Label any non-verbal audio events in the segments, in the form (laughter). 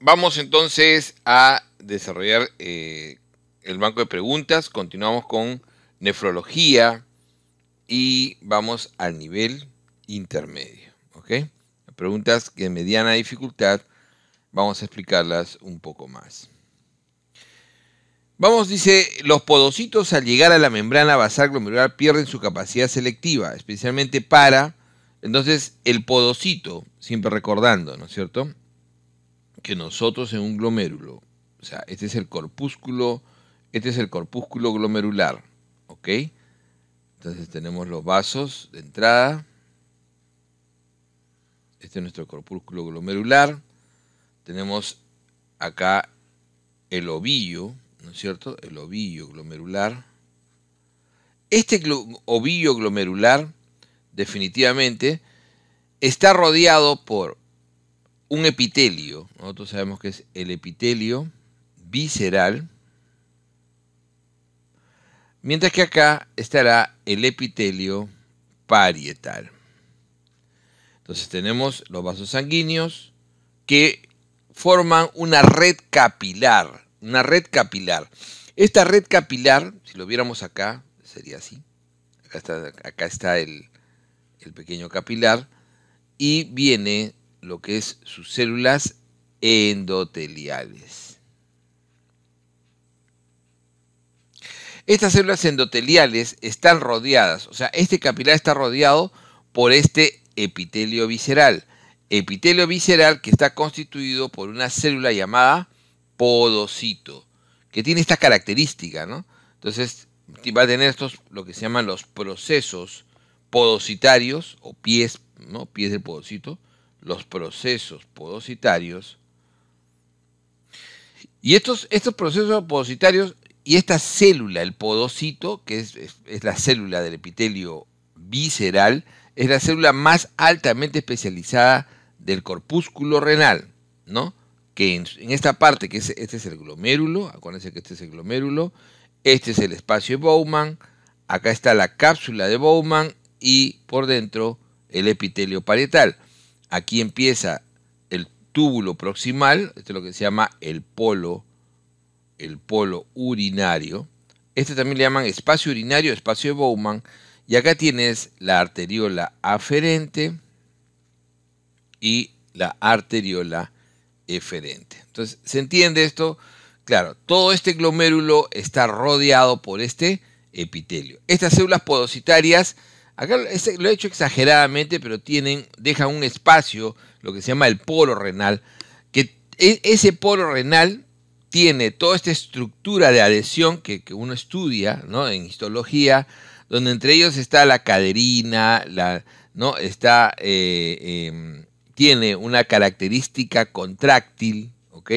vamos entonces a desarrollar eh, el banco de preguntas. Continuamos con nefrología y vamos al nivel intermedio. ¿ok? Preguntas que de mediana dificultad vamos a explicarlas un poco más. Vamos, dice, los podocitos al llegar a la membrana basal glomerular pierden su capacidad selectiva, especialmente para, entonces, el podocito, siempre recordando, ¿no es cierto? que nosotros en un glomérulo. O sea, este es el corpúsculo, este es el corpúsculo glomerular, ¿ok? Entonces tenemos los vasos de entrada. Este es nuestro corpúsculo glomerular. Tenemos acá el ovillo, ¿no es cierto? El ovillo glomerular. Este ovillo glomerular definitivamente está rodeado por un epitelio, nosotros sabemos que es el epitelio visceral, mientras que acá estará el epitelio parietal. Entonces tenemos los vasos sanguíneos que forman una red capilar, una red capilar. Esta red capilar, si lo viéramos acá, sería así. Acá está, el pequeño capilar y viene lo que es sus células endoteliales. Estas células endoteliales están rodeadas, o sea, este capilar está rodeado por este epitelio visceral. Epitelio visceral que está constituido por una célula llamada podocito, que tiene esta característica, ¿no? Entonces, va a tener estos, lo que se llaman los procesos podocitarios o pies, ¿no? Pies del podocito, los procesos podositarios. Y estos, procesos podocitarios y esta célula, el podocito, que es, la célula del epitelio visceral, es la célula más altamente especializada del corpúsculo renal, ¿no? Que en, esta parte, que este es el glomérulo, acuérdense que este es el glomérulo, este es el espacio de Bowman, acá está la cápsula de Bowman y por dentro el epitelio parietal. Aquí empieza el túbulo proximal, esto es lo que se llama el polo, el polo urinario. Este también le llaman espacio urinario, espacio de Bowman. Y acá tienes la arteriola aferente y la arteriola eferente. Entonces, ¿se entiende esto? Claro, todo este glomérulo está rodeado por este epitelio. Estas células podocitarias Acá lo he hecho exageradamente, pero tienen, deja un espacio, lo que se llama el polo renal, que e, ese polo renal tiene toda esta estructura de adhesión que, uno estudia ¿no? en histología, donde entre ellos está la caderina, ¿no? está, eh, em, tiene una característica contráctil, ¿ok?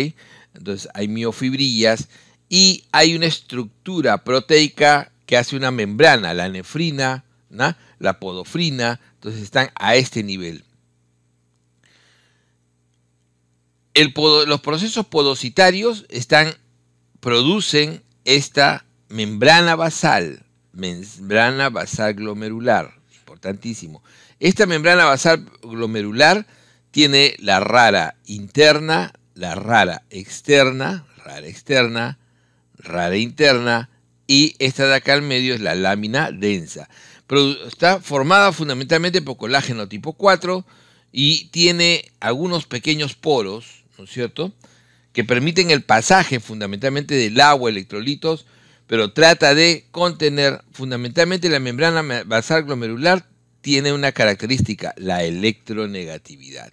entonces hay miofibrillas, y hay una estructura proteica que hace una membrana, la nefrina, la podofrina, entonces están a este nivel. los procesos podocitarios están, producen esta membrana basal, membrana basal glomerular, importantísimo. Esta membrana basal glomerular tiene la rara interna, la rara externa, rara externa, rara interna, y esta de acá al medio es la lámina densa está formada fundamentalmente por colágeno tipo 4 y tiene algunos pequeños poros, ¿no es cierto?, que permiten el pasaje fundamentalmente del agua, electrolitos, pero trata de contener fundamentalmente la membrana basal glomerular, tiene una característica, la electronegatividad.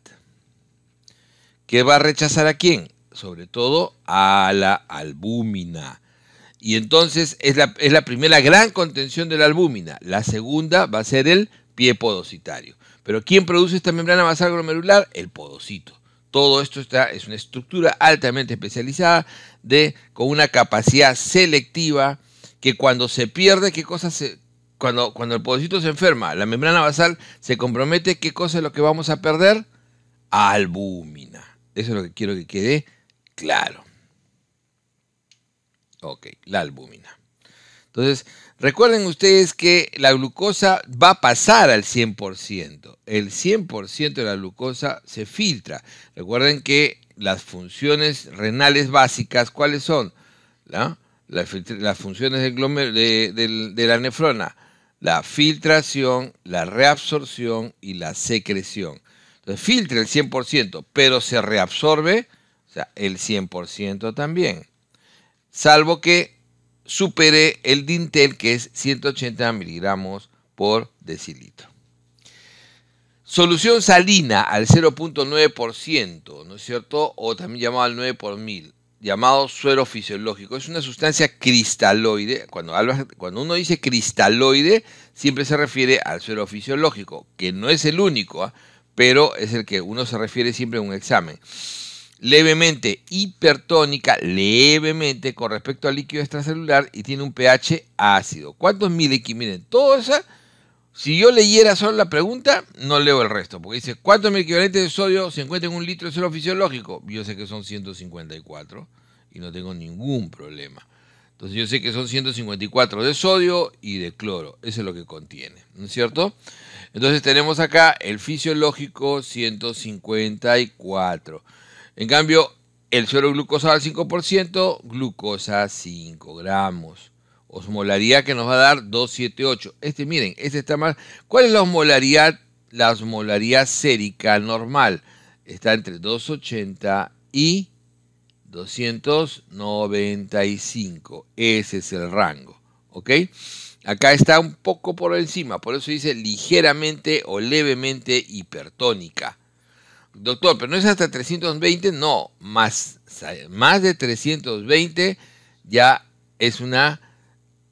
¿Qué va a rechazar a quién? Sobre todo a la albúmina y entonces es la, primera gran contención de la albúmina. La segunda va a ser el pie podocitario. Pero ¿quién produce esta membrana basal glomerular? El podocito. Todo esto está, es una estructura altamente especializada de, con una capacidad selectiva que cuando se pierde, ¿qué cosa se, cuando, cuando el podocito se enferma, la membrana basal se compromete, ¿qué cosa es lo que vamos a perder? Albúmina. Eso es lo que quiero que quede claro. Ok, la albúmina. Entonces, recuerden ustedes que la glucosa va a pasar al 100%. El 100% de la glucosa se filtra. Recuerden que las funciones renales básicas, ¿cuáles son? Las, funciones del de, de, de la nefrona, la filtración, la reabsorción y la secreción. Entonces, filtra el 100%, pero se reabsorbe o sea, el 100% también salvo que supere el dintel que es 180 miligramos por decilitro. Solución salina al 0.9%, ¿no es cierto? O también llamado al 9 por mil, llamado suero fisiológico. Es una sustancia cristaloide. Cuando, uno dice cristaloide, siempre se refiere al suero fisiológico, que no es el único, ¿ah? pero es el que uno se refiere siempre a un examen levemente hipertónica, levemente con respecto al líquido extracelular y tiene un pH ácido. ¿Cuántos mil todo esa, si yo leyera solo la pregunta, no leo el resto, porque dice, ¿cuántos mil equivalentes de sodio se encuentran en un litro de suelo fisiológico? Yo sé que son 154 y no tengo ningún problema. Entonces yo sé que son 154 de sodio y de cloro, eso es lo que contiene, ¿no es cierto? Entonces tenemos acá el fisiológico 154. En cambio, el suero glucosa al 5%, glucosa 5 gramos. Osmolaridad que nos va a dar 278. Este, miren, este está más. ¿Cuál es la osmolaridad? La osmolaridad sérica normal está entre 280 y 295. Ese es el rango. ¿Ok? Acá está un poco por encima, por eso dice ligeramente o levemente hipertónica. Doctor, pero no es hasta 320, no, más, más de 320 ya es una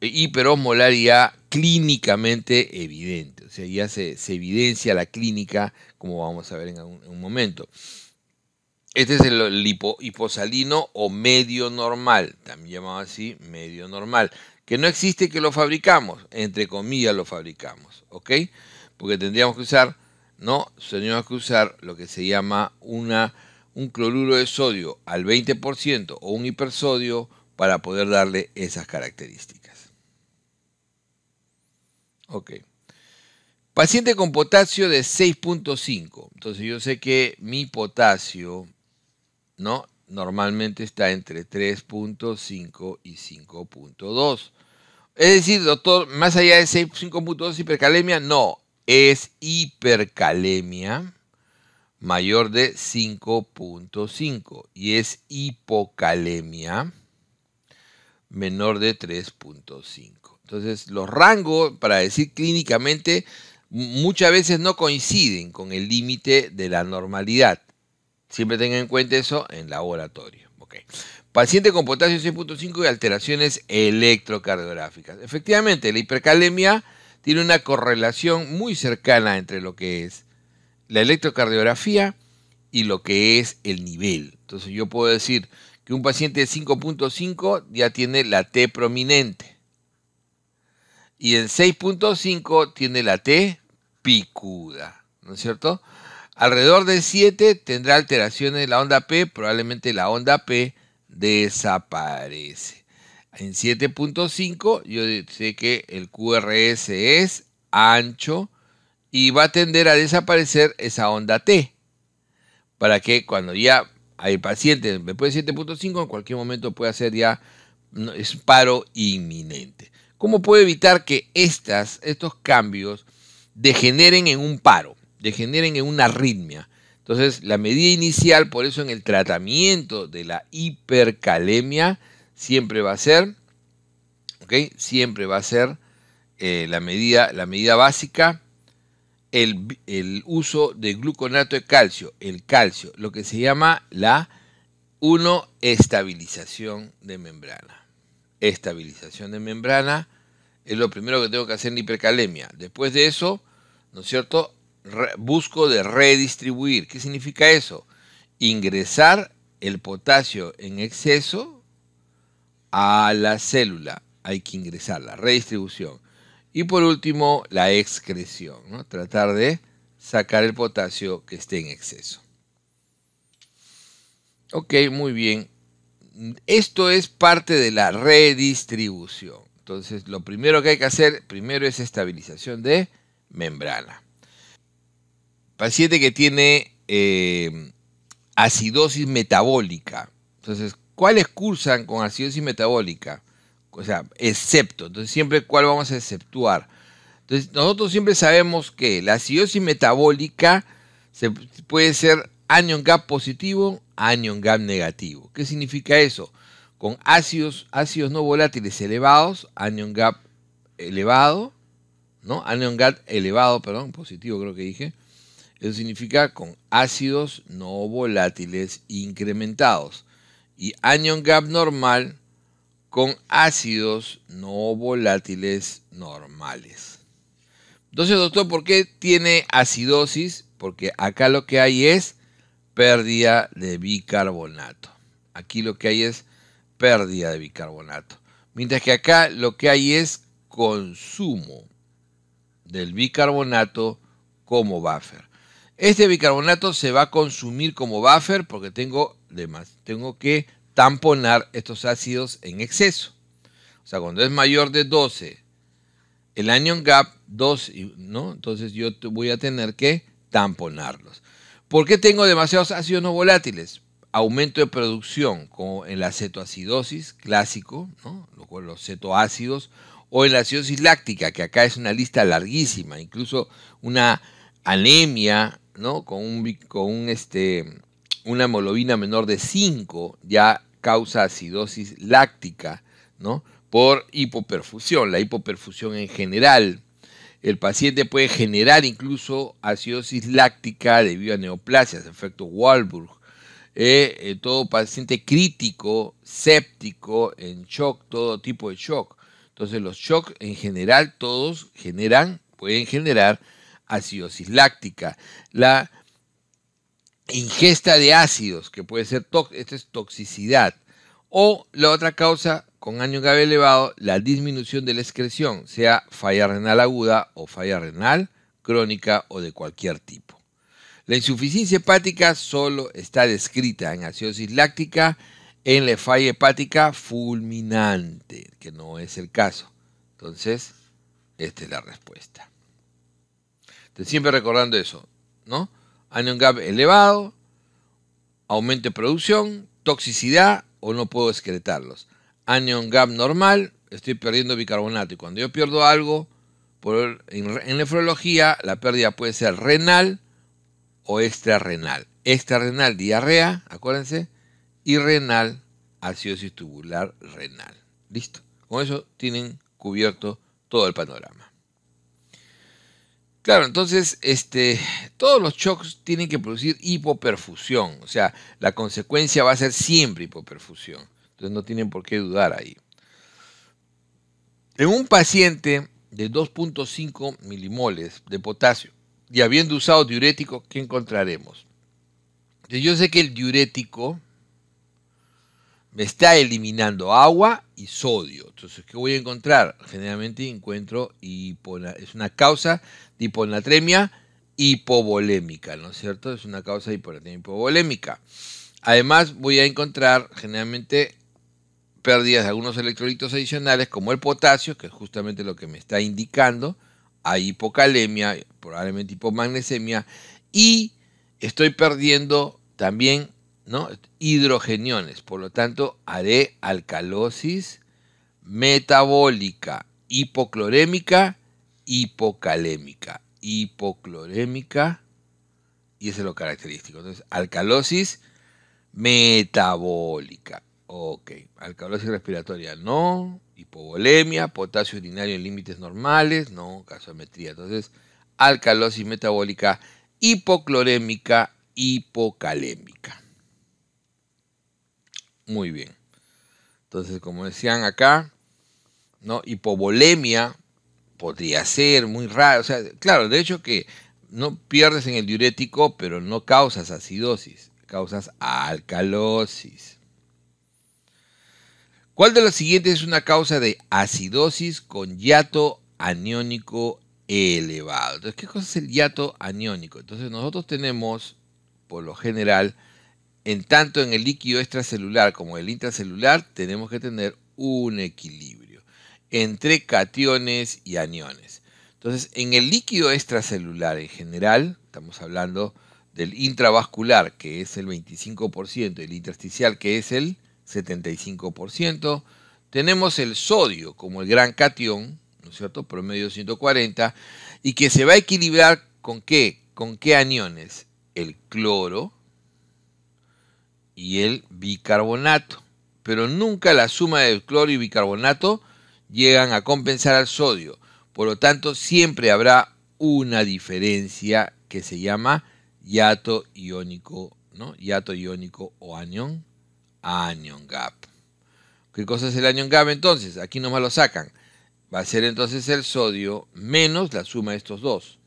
ya clínicamente evidente. O sea, ya se, evidencia la clínica, como vamos a ver en un, momento. Este es el hiposalino o medio normal, también llamado así medio normal, que no existe que lo fabricamos, entre comillas lo fabricamos, ¿ok? Porque tendríamos que usar no se que que lo que se llama una, un cloruro de sodio al 20% o un hipersodio para poder darle esas características. Ok. Paciente con potasio de 6.5. Entonces yo sé que mi potasio ¿no? normalmente está entre 3.5 y 5.2. Es decir, doctor, más allá de 5.2 hipercalemia, no, es hipercalemia mayor de 5.5 y es hipocalemia menor de 3.5. Entonces, los rangos, para decir clínicamente, muchas veces no coinciden con el límite de la normalidad. Siempre tengan en cuenta eso en laboratorio. Paciente con potasio 6.5 y alteraciones electrocardiográficas. Efectivamente, la hipercalemia tiene una correlación muy cercana entre lo que es la electrocardiografía y lo que es el nivel. Entonces yo puedo decir que un paciente de 5.5 ya tiene la T prominente y en 6.5 tiene la T picuda, ¿no es cierto? Alrededor de 7 tendrá alteraciones de la onda P, probablemente la onda P desaparece. En 7.5 yo sé que el QRS es ancho y va a tender a desaparecer esa onda T. Para que cuando ya hay pacientes después de 7.5 en cualquier momento puede ser ya paro inminente. ¿Cómo puedo evitar que estas, estos cambios degeneren en un paro, degeneren en una arritmia? Entonces, la medida inicial, por eso en el tratamiento de la hipercalemia, siempre va a ser, Siempre va a ser eh, la, medida, la medida básica, el, uso de gluconato de calcio, el calcio, lo que se llama la 1 estabilización de membrana. Estabilización de membrana es lo primero que tengo que hacer en hipercalemia. Después de eso, ¿no es cierto? busco de redistribuir. ¿Qué significa eso? Ingresar el potasio en exceso, a la célula hay que ingresar la redistribución. Y por último, la excreción, tratar de sacar el potasio que esté en exceso. Ok, muy bien. Esto es parte de la redistribución. Entonces, lo primero que hay que hacer, primero es estabilización de membrana. Paciente que tiene eh, acidosis metabólica. Entonces, ¿Cuáles cursan con acidosis metabólica? O sea, excepto. Entonces, siempre cuál vamos a exceptuar. Entonces, nosotros siempre sabemos que la acidosis metabólica se puede ser anion gap positivo, anion gap negativo. ¿Qué significa eso? Con ácidos, ácidos no volátiles elevados, anion gap elevado, ¿no? Anion gap elevado, perdón, positivo creo que dije. Eso significa con ácidos no volátiles incrementados y anion gap normal con ácidos no volátiles normales. Entonces, doctor, ¿por qué tiene acidosis? Porque acá lo que hay es pérdida de bicarbonato. Aquí lo que hay es pérdida de bicarbonato. Mientras que acá lo que hay es consumo del bicarbonato como buffer. Este bicarbonato se va a consumir como buffer porque tengo tengo que tamponar estos ácidos en exceso. O sea, cuando es mayor de 12, el anion gap 2, ¿no? Entonces yo voy a tener que tamponarlos. ¿Por qué tengo demasiados ácidos no volátiles? Aumento de producción, como en la cetoacidosis clásico, ¿no? los cetoácidos, o en la acidosis láctica, que acá es una lista larguísima, incluso una anemia, ¿no? Con un, con un este, una hemoglobina menor de 5 ya causa acidosis láctica, ¿no? Por hipoperfusión, la hipoperfusión en general. El paciente puede generar incluso acidosis láctica debido a neoplasias, efecto Walburg. Eh, eh, todo paciente crítico, séptico, en shock, todo tipo de shock. Entonces los shocks en general todos generan, pueden generar acidosis láctica. La ingesta de ácidos, que puede ser esto es toxicidad, o la otra causa con año grave elevado, la disminución de la excreción, sea falla renal aguda o falla renal crónica o de cualquier tipo. La insuficiencia hepática solo está descrita en acidosis láctica en la falla hepática fulminante, que no es el caso. Entonces, esta es la respuesta. siempre recordando eso, ¿no? anion gap elevado, aumento de producción, toxicidad o no puedo excretarlos. Anion gap normal, estoy perdiendo bicarbonato. Y cuando yo pierdo algo en, nefrología, la pérdida puede ser renal o extrarrenal. Extrarrenal, diarrea, acuérdense, y renal, acidosis tubular renal. Listo. Con eso tienen cubierto todo el panorama. Claro, entonces, este, todos los shocks tienen que producir hipoperfusión, o sea, la consecuencia va a ser siempre hipoperfusión. Entonces no tienen por qué dudar ahí. En un paciente de 2.5 milimoles de potasio y habiendo usado diurético, ¿qué encontraremos? Yo sé que el diurético me está eliminando agua y sodio. Entonces, ¿qué voy a encontrar? Generalmente encuentro es una causa de hiponatremia hipovolémica, ¿no es cierto? Es una causa de hiponatremia hipovolémica. Además, voy a encontrar generalmente pérdidas de algunos electrolitos adicionales, como el potasio, que es justamente lo que me está indicando. Hay hipocalemia, probablemente hipomagnesemia, y estoy perdiendo también ¿no? hidrogeniones. Por lo tanto, haré alcalosis metabólica, hipoclorémica, hipocalémica. Hipoclorémica, y ese es lo característico. Entonces, alcalosis metabólica. Ok, alcalosis respiratoria no, hipovolemia, potasio urinario en límites normales, no, gasometría. Entonces, alcalosis metabólica, hipoclorémica, hipocalémica muy bien. Entonces, como decían acá, ¿no? Hipovolemia podría ser muy raro. O sea, claro, de hecho que no pierdes en el diurético, pero no causas acidosis, causas alcalosis. ¿Cuál de las siguientes es una causa de acidosis con hiato aniónico elevado? Entonces, ¿qué cosa es el hiato aniónico? Entonces, nosotros tenemos, por lo general, en tanto en el líquido extracelular como en el intracelular tenemos que tener un equilibrio entre cationes y aniones. Entonces, en el líquido extracelular en general, estamos hablando del intravascular, que es el 25%, y el intersticial, que es el 75%, tenemos el sodio como el gran cation, ¿no es cierto? Promedio 140, y que se va a equilibrar con qué? ¿Con qué aniones? El cloro, y el bicarbonato, pero nunca la suma del cloro y bicarbonato llegan a compensar al sodio, por lo tanto siempre habrá una diferencia que se llama hiato iónico, ¿no? iónico o anión, anion gap. ¿Qué cosa es el anion gap entonces? Aquí nomás lo sacan. Va a ser entonces el sodio menos la suma de estos dos,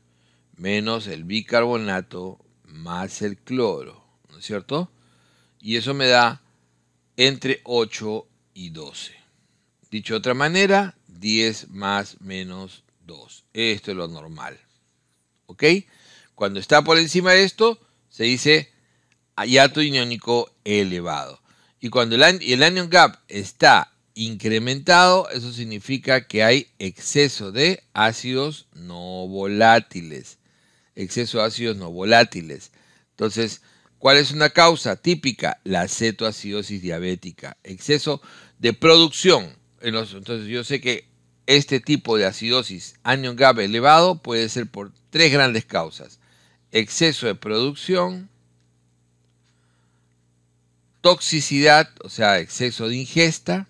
menos el bicarbonato más el cloro, ¿no es cierto? y eso me da entre 8 y 12. Dicho de otra manera, 10 más menos 2. Esto es lo normal. ¿Ok? Cuando está por encima de esto, se dice hiato iónico elevado. Y cuando el, el anion gap está incrementado, eso significa que hay exceso de ácidos no volátiles. Exceso de ácidos no volátiles. Entonces, ¿Cuál es una causa típica? La cetoacidosis diabética, exceso de producción. entonces yo sé que este tipo de acidosis anion gap elevado puede ser por tres grandes causas. Exceso de producción, toxicidad, o sea, exceso de ingesta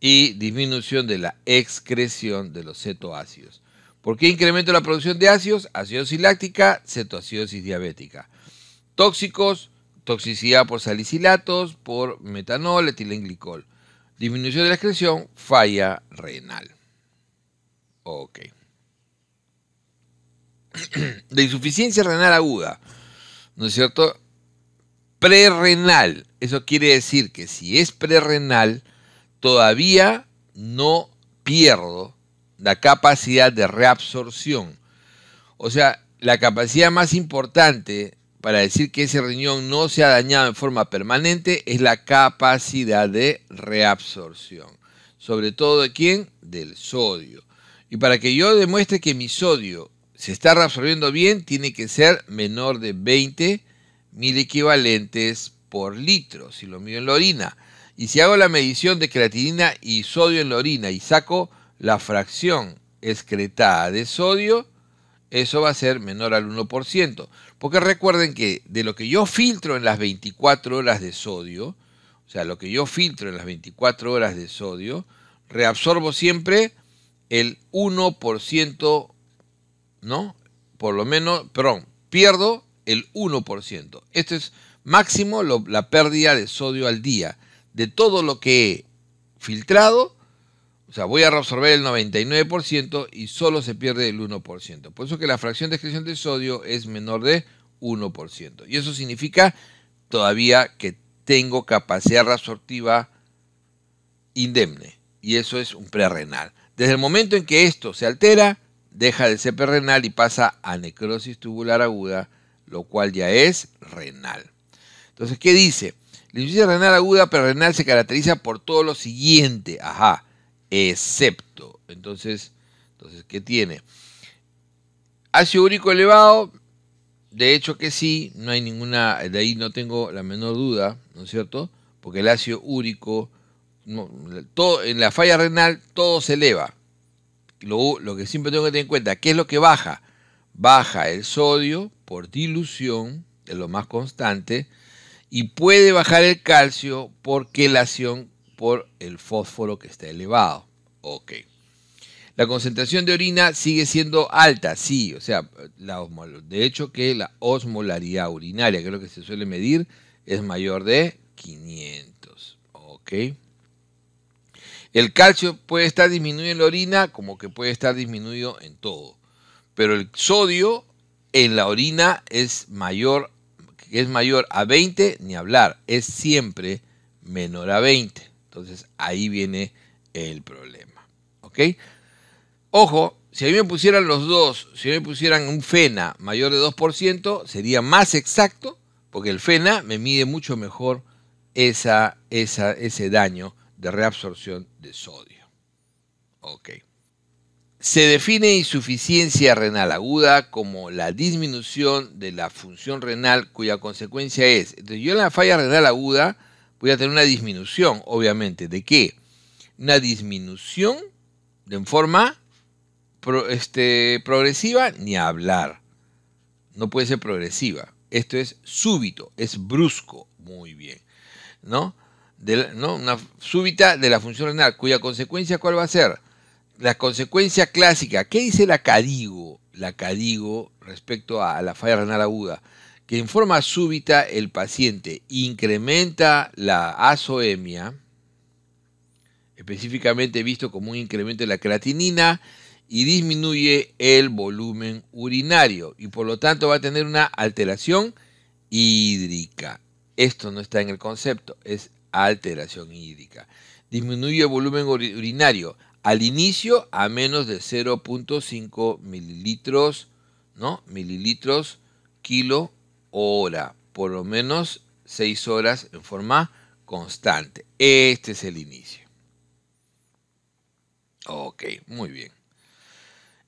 y disminución de la excreción de los cetoácidos. ¿Por qué incremento la producción de ácidos? Acidosis láctica, cetoacidosis diabética. Tóxicos, toxicidad por salicilatos, por metanol, etilenglicol. Disminución de la excreción, falla renal. Ok. (clears throat) La insuficiencia renal aguda, ¿no es cierto? Prerrenal. Eso quiere decir que si es prerrenal, todavía no pierdo la capacidad de reabsorción. O sea, la capacidad más importante para decir que ese riñón no se ha dañado en forma permanente es la capacidad de reabsorción. Sobre todo de quién? Del sodio. Y para que yo demuestre que mi sodio se está reabsorbiendo bien, tiene que ser menor de 20 mil equivalentes por litro, si lo mido en la orina. Y si hago la medición de creatinina y sodio en la orina y saco la fracción excretada de sodio, eso va a ser menor al 1%. Porque recuerden que de lo que yo filtro en las 24 horas de sodio, o sea, lo que yo filtro en las 24 horas de sodio, reabsorbo siempre el 1%, ¿no? Por lo menos, perdón, pierdo el 1%. Esto es máximo la pérdida de sodio al día. De todo lo que he filtrado, o sea, voy a reabsorber el 99% y solo se pierde el 1%. Por eso que la fracción de excreción de sodio es menor de 1%. Y eso significa todavía que tengo capacidad reabsortiva indemne. Y eso es un prerrenal. Desde el momento en que esto se altera, deja de ser prerrenal y pasa a necrosis tubular aguda, lo cual ya es renal. Entonces, ¿qué dice? La insuficiencia renal aguda prerrenal se caracteriza por todo lo siguiente. Ajá excepto. Entonces, entonces ¿qué tiene? Ácido úrico elevado, de hecho que sí, no hay ninguna, de ahí no tengo la menor duda, ¿no es cierto? Porque el ácido úrico, todo, en la falla renal todo se eleva. Lo, que siempre tengo que tener en cuenta, ¿qué es lo que baja? Baja el sodio por dilución, es lo más constante, y puede bajar el calcio porque por quelación por el fósforo que está elevado. Ok. La concentración de orina sigue siendo alta, sí, o sea, de hecho que la osmolaridad urinaria, que es lo que se suele medir, es mayor de 500. Ok. El calcio puede estar disminuido en la orina como que puede estar disminuido en todo. Pero el sodio en la orina es mayor, es mayor a 20, ni hablar, es siempre menor a 20. Entonces ahí viene el problema. Ojo, si a mí me pusieran los dos, si a mí me pusieran un FENA mayor de 2%, sería más exacto, porque el FENA me mide mucho mejor esa, esa, ese daño de reabsorción de sodio. Ok. Se define insuficiencia renal aguda como la disminución de la función renal cuya consecuencia es. Entonces, yo en la falla renal aguda voy a tener una disminución, obviamente. ¿De qué? Una disminución en forma este, progresiva, ni hablar. No puede ser progresiva. Esto es súbito, es brusco. Muy bien. ¿No? ¿no? Una súbita de la función renal, cuya consecuencia, ¿cuál va a ser? La consecuencia clásica. ¿Qué dice la CADIGO? La CADIGO respecto a la falla renal aguda que en forma súbita el paciente incrementa la azoemia, específicamente visto como un incremento de la creatinina, y disminuye el volumen urinario y por lo tanto va a tener una alteración hídrica. Esto no está en el concepto, es alteración hídrica. Disminuye el volumen urinario al inicio a menos de 0.5 mililitros, ¿no? Mililitros kilo hora, por lo menos 6 horas en forma constante. Este es el inicio. Ok, muy bien.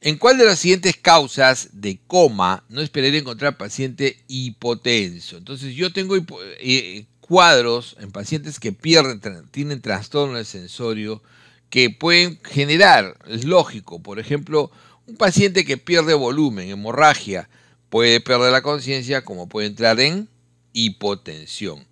¿En cuál de las siguientes causas de coma no esperaría encontrar paciente hipotenso? Entonces yo tengo eh, cuadros en pacientes que pierden, tienen trastorno del sensorio que pueden generar, es lógico, por ejemplo, un paciente que pierde volumen, hemorragia, Puede perder la conciencia como puede entrar en hipotensión.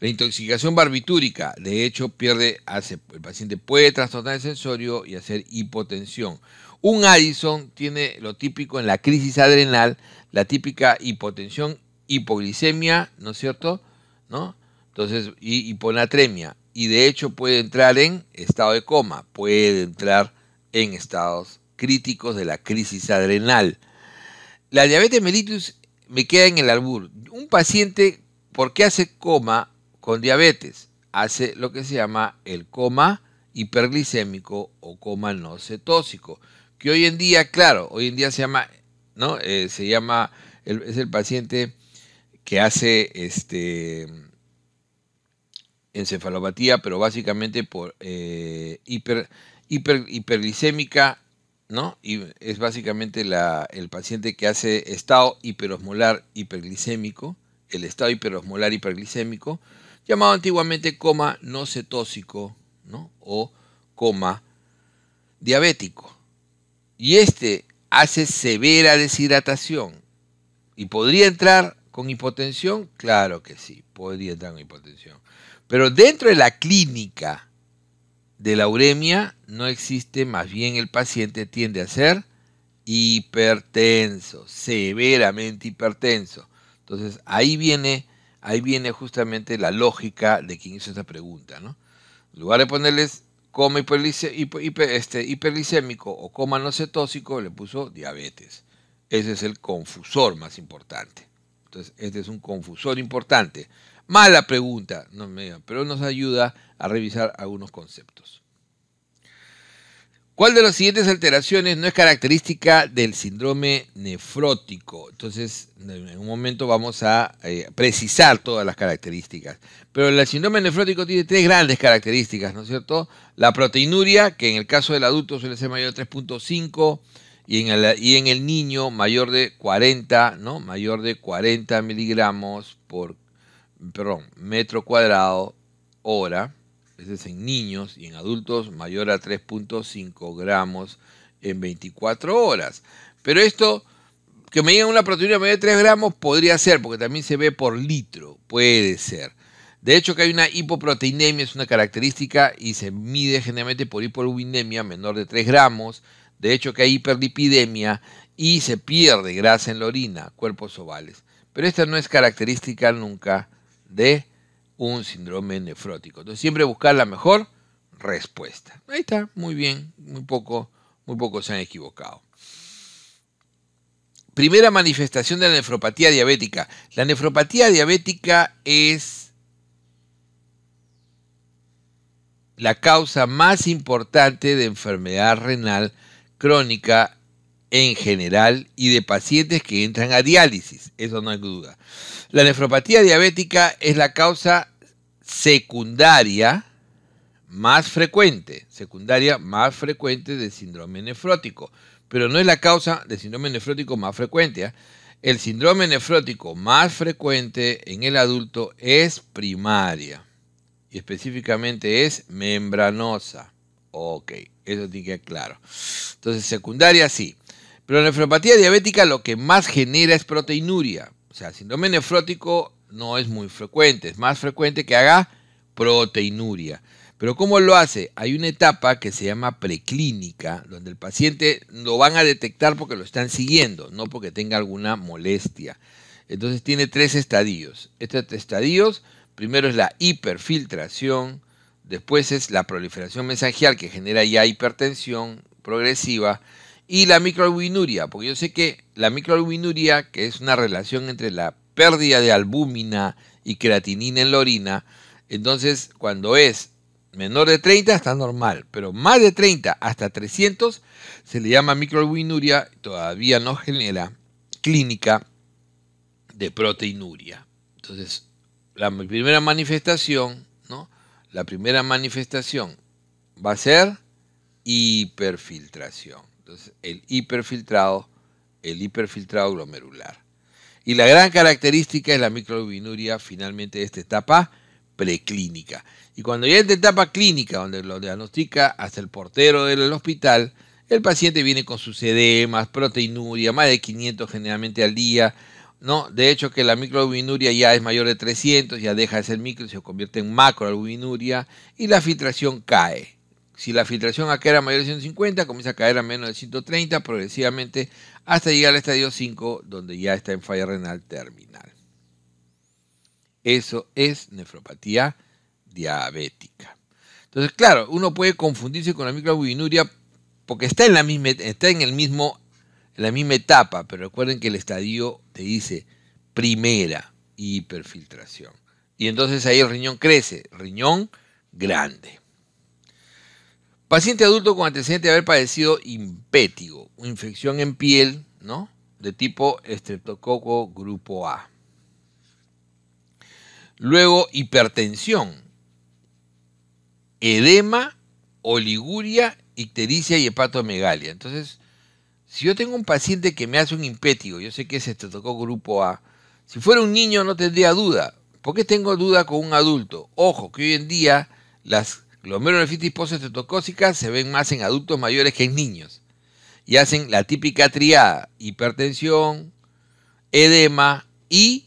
La intoxicación barbitúrica, de hecho, pierde, hace, el paciente puede trastornar el sensorio y hacer hipotensión. Un Addison tiene lo típico en la crisis adrenal, la típica hipotensión, hipoglicemia, ¿no es cierto? ¿No? Entonces, y hiponatremia. Y de hecho puede entrar en estado de coma, puede entrar en estados críticos de la crisis adrenal. La diabetes mellitus me queda en el albur. Un paciente, ¿por qué hace coma con diabetes? Hace lo que se llama el coma hiperglicémico o coma no cetósico. que hoy en día, claro, hoy en día se llama, ¿no? Eh, se llama, es el paciente que hace este encefalopatía, pero básicamente por eh, hiperglicémica ¿no? Y es básicamente el paciente que hace estado hiperosmolar hiperglicémico, el estado hiperosmolar hiperglicémico, llamado antiguamente coma no cetósico O coma diabético. Y este hace severa deshidratación. ¿Y podría entrar con hipotensión? Claro que sí, podría entrar con hipotensión. Pero dentro de la clínica de la uremia no existe, más bien el paciente tiende a ser hipertenso, severamente hipertenso. Entonces ahí viene, ahí viene justamente la lógica de quien hizo esta pregunta. ¿no? En lugar de ponerles coma este, hiperglicémico o coma no cetóxico, le puso diabetes. Ese es el confusor más importante. Entonces, este es un confusor importante. Mala pregunta, no pero nos ayuda a revisar algunos conceptos. ¿Cuál de las siguientes alteraciones no es característica del síndrome nefrótico? Entonces, en un momento vamos a eh, precisar todas las características. Pero el síndrome nefrótico tiene tres grandes características, ¿no es cierto? La proteinuria, que en el caso del adulto suele ser mayor de 3.5 y, en el, y en el niño mayor de 40, ¿no? Mayor de 40 miligramos por, metro cuadrado hora es en niños y en adultos mayor a 3.5 gramos en 24 horas. Pero esto, que me digan una proteína mayor de 3 gramos, podría ser, porque también se ve por litro, puede ser. De hecho, que hay una hipoproteinemia, es una característica y se mide generalmente por hipolubinemia menor de 3 gramos. De hecho, que hay hiperlipidemia y se pierde grasa en la orina, cuerpos ovales. Pero esta no es característica nunca de un síndrome nefrótico. Entonces siempre buscar la mejor respuesta. Ahí está, muy bien, muy poco, muy se han equivocado. Primera manifestación de la nefropatía diabética. La nefropatía diabética es la causa más importante de enfermedad renal crónica en general y de pacientes que entran a diálisis, eso no hay duda. La nefropatía diabética es la causa secundaria más frecuente, secundaria más frecuente de síndrome nefrótico, pero no es la causa de síndrome nefrótico más frecuente. ¿ah? El síndrome nefrótico más frecuente en el adulto es primaria y específicamente es membranosa. Ok, eso tiene que claro. Entonces, secundaria sí. Pero la nefropatía diabética lo que más genera es proteinuria. O sea, el síndrome nefrótico no es muy frecuente, es más frecuente que haga proteinuria. Pero ¿cómo lo hace? Hay una etapa que se llama preclínica, donde el paciente lo van a detectar porque lo están siguiendo, no porque tenga alguna molestia. Entonces tiene tres estadios. Estos estadios, primero es la hiperfiltración, después es la proliferación mesangial que genera ya hipertensión progresiva, y la microalbuminuria, porque yo sé que la microalbuminuria, que es una relación entre la pérdida de albúmina y creatinina en la orina, entonces cuando es menor de 30 está normal, pero más de 30 hasta 300 se le llama microalbuminuria, todavía no genera clínica de proteinuria. Entonces, la primera manifestación, ¿no? La primera manifestación va a ser hiperfiltración. Entonces, el hiperfiltrado, el hiperfiltrado glomerular. Y la gran característica es la microalbuminuria finalmente de esta etapa preclínica. Y cuando llega esta etapa clínica, donde lo diagnostica hasta el portero del hospital, el paciente viene con sus edemas, proteinuria, más de 500 generalmente al día. ¿no? De hecho, que la microalbuminuria ya es mayor de 300, ya deja de ser micro y se convierte en macroalbuminuria y la filtración cae. Si la filtración acá era mayor de 150, comienza a caer a menos de 130 progresivamente hasta llegar al estadio 5, donde ya está en falla renal terminal. Eso es nefropatía diabética. Entonces, claro, uno puede confundirse con la microalbuminuria porque está en, la misma, está en, el mismo, en la misma etapa, pero recuerden que el estadio te dice primera hiperfiltración. Y entonces ahí el riñón crece, riñón grande. Paciente adulto con antecedente de haber padecido impétigo, infección en piel, ¿no? De tipo estreptococo grupo A. Luego, hipertensión, edema, oliguria, ictericia y hepatomegalia. Entonces, si yo tengo un paciente que me hace un impétigo, yo sé que es estreptococo grupo A, si fuera un niño no tendría duda. ¿Por qué tengo duda con un adulto? Ojo, que hoy en día las Glomerulonefritis post se ven más en adultos mayores que en niños y hacen la típica triada hipertensión, edema y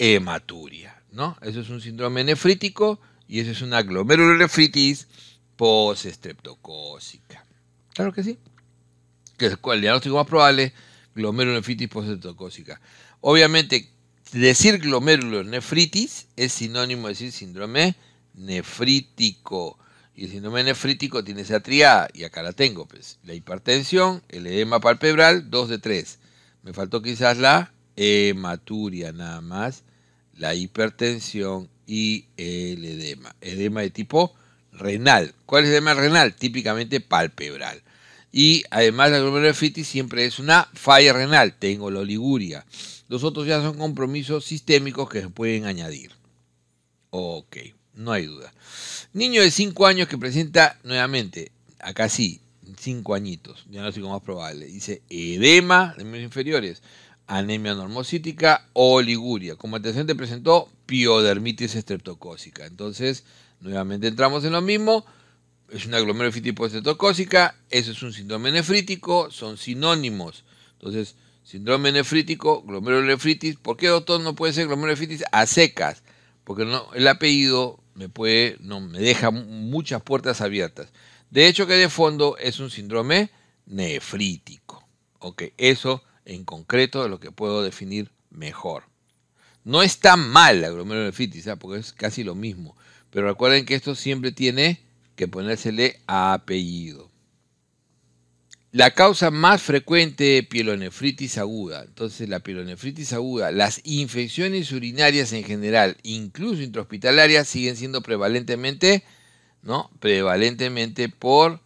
hematuria. ¿no? Eso es un síndrome nefrítico y eso es una glomerulonefritis postestreptocócica. Claro que sí. Que es el diagnóstico más probable, glomerulonefritis postestreptocócica. Obviamente, decir glomerulonefritis es sinónimo de decir síndrome nefrítico. Y el síndrome nefrítico tiene esa triada, y acá la tengo, pues. La hipertensión, el edema palpebral, 2 de 3. Me faltó quizás la hematuria nada más, la hipertensión y el edema. Edema de tipo renal. ¿Cuál es el edema renal? Típicamente palpebral. Y además la glomerulonefritis siempre es una falla renal, tengo la oliguria. Los otros ya son compromisos sistémicos que se pueden añadir. Ok, no hay duda. Niño de 5 años que presenta nuevamente, acá sí, 5 añitos, diagnóstico más probable. Dice edema de miembros inferiores, anemia normocítica o liguria. Como antecedente presentó piodermitis estreptocócica. Entonces, nuevamente entramos en lo mismo. Es una glomerulofitis estreptocócica, eso es un síndrome nefrítico, son sinónimos. Entonces, síndrome nefrítico, glomerulonefritis. ¿Por qué, doctor, no puede ser glomerulonefritis a secas? Porque no, el apellido me puede, no, me deja muchas puertas abiertas. De hecho, que de fondo es un síndrome nefrítico. Ok, eso en concreto es lo que puedo definir mejor. No está mal la glomerulonefritis, ¿sabes? ¿ah? porque es casi lo mismo. Pero recuerden que esto siempre tiene que ponérsele apellido. La causa más frecuente de pielonefritis aguda, entonces la pielonefritis aguda, las infecciones urinarias en general, incluso intrahospitalarias, siguen siendo prevalentemente, ¿no? Prevalentemente por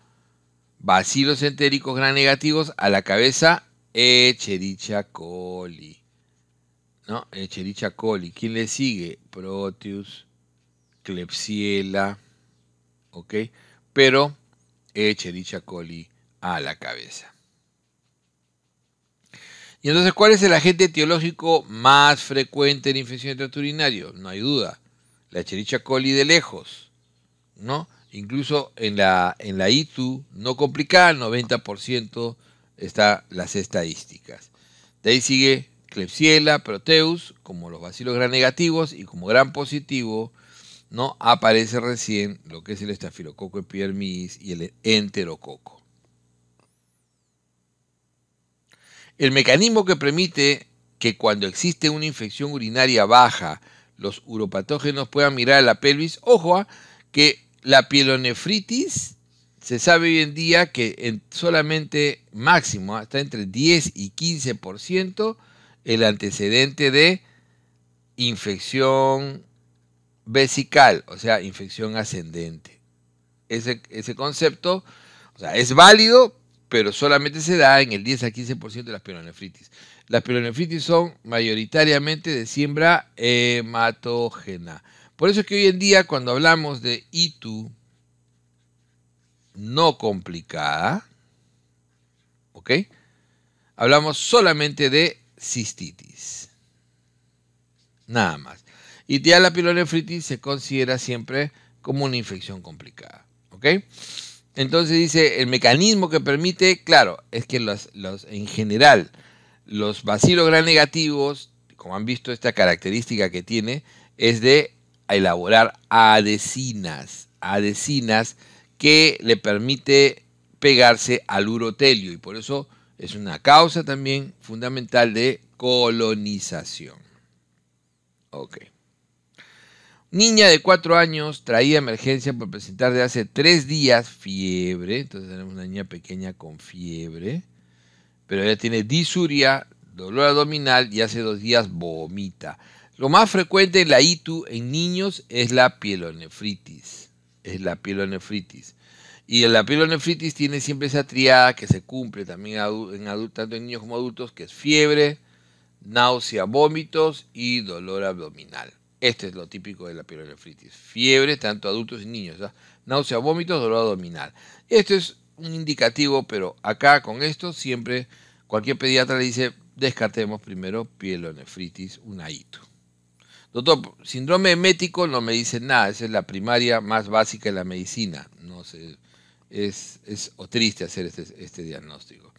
vacilos entéricos gran negativos a la cabeza eche coli. ¿No? Echerichia coli. ¿Quién le sigue? Proteus, Klebsiella, ¿ok? Pero Echerichia coli a la cabeza. Y entonces, ¿cuál es el agente etiológico más frecuente en infección urinario? No hay duda, la chericha coli de lejos, ¿no? Incluso en la, en la ITU no complicada, el 90% están las estadísticas. De ahí sigue Klebsiella, Proteus, como los vacilos gran negativos y como gran positivo, ¿no? aparece recién lo que es el estafilococo epidermis y el enterococo. El mecanismo que permite que cuando existe una infección urinaria baja, los uropatógenos puedan mirar a la pelvis, ojo ah, que la pielonefritis se sabe hoy en día que solamente máximo, ah, está entre 10 y 15% el antecedente de infección vesical, o sea, infección ascendente. Ese, ese concepto o sea, es válido, pero solamente se da en el 10 a 15% de las pielonefritis. Las pielonefritis son mayoritariamente de siembra hematógena. Por eso es que hoy en día cuando hablamos de ITU no complicada, ¿ok? Hablamos solamente de cistitis. Nada más. Y ya la pielonefritis se considera siempre como una infección complicada, ¿ok? Entonces dice, el mecanismo que permite, claro, es que los, en general los bacilos gran negativos, como han visto esta característica que tiene, es de elaborar Adecinas, Adecinas que le permite pegarse al urotelio y por eso es una causa también fundamental de colonización. Ok. Niña de cuatro años traía emergencia por presentar de hace tres días fiebre. Entonces tenemos una niña pequeña con fiebre. Pero ella tiene disuria, dolor abdominal y hace dos días vomita. Lo más frecuente en la ITU en niños es la pielonefritis. Es la pielonefritis. Y la pielonefritis tiene siempre esa triada que se cumple también en adultos, tanto en niños como adultos, que es fiebre, náusea, vómitos y dolor abdominal. Este es lo típico de la pielonefritis. Fiebre, tanto adultos y niños. Náusea, vómitos, dolor abdominal. Esto es un indicativo, pero acá con esto siempre cualquier pediatra le dice descartemos primero pielonefritis hito. Doctor, síndrome hemético no me dice nada, esa es la primaria más básica de la medicina. No sé, es, triste hacer este, este diagnóstico.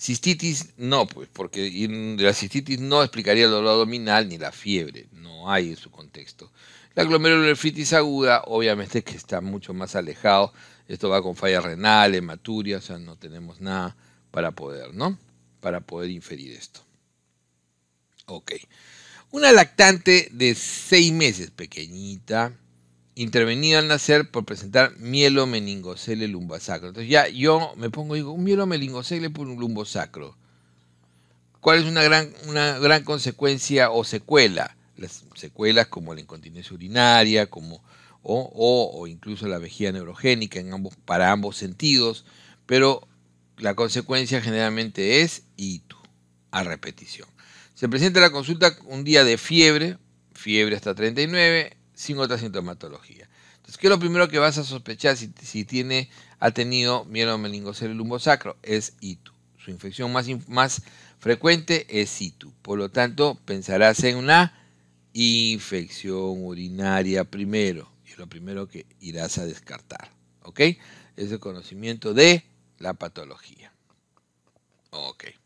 Cistitis no, pues, porque la cistitis no explicaría el dolor abdominal ni la fiebre, no hay en su contexto. La glomerulonefritis aguda, obviamente que está mucho más alejado, esto va con falla renal, hematuria, o sea, no tenemos nada para poder, ¿no? Para poder inferir esto. Ok. Una lactante de seis meses, pequeñita, intervenido al nacer por presentar mielomeningocele lumbosacro. Entonces ya yo me pongo y digo, un mielomeningocele por un lumbosacro. ¿Cuál es una gran, una gran consecuencia o secuela? Las secuelas como la incontinencia urinaria, como, o, incluso la vejiga neurogénica en ambos, para ambos sentidos, pero la consecuencia generalmente es ITU, a repetición. Se presenta la consulta un día de fiebre, fiebre hasta 39, sin otra sintomatología. Entonces, ¿qué es lo primero que vas a sospechar si, si tiene, ha tenido mielomeningocele lumbosacro? Es ITU. Su infección más, más frecuente es ITU. Por lo tanto, pensarás en una infección urinaria primero. Y es lo primero que irás a descartar. ¿Ok? Es el conocimiento de la patología. Ok.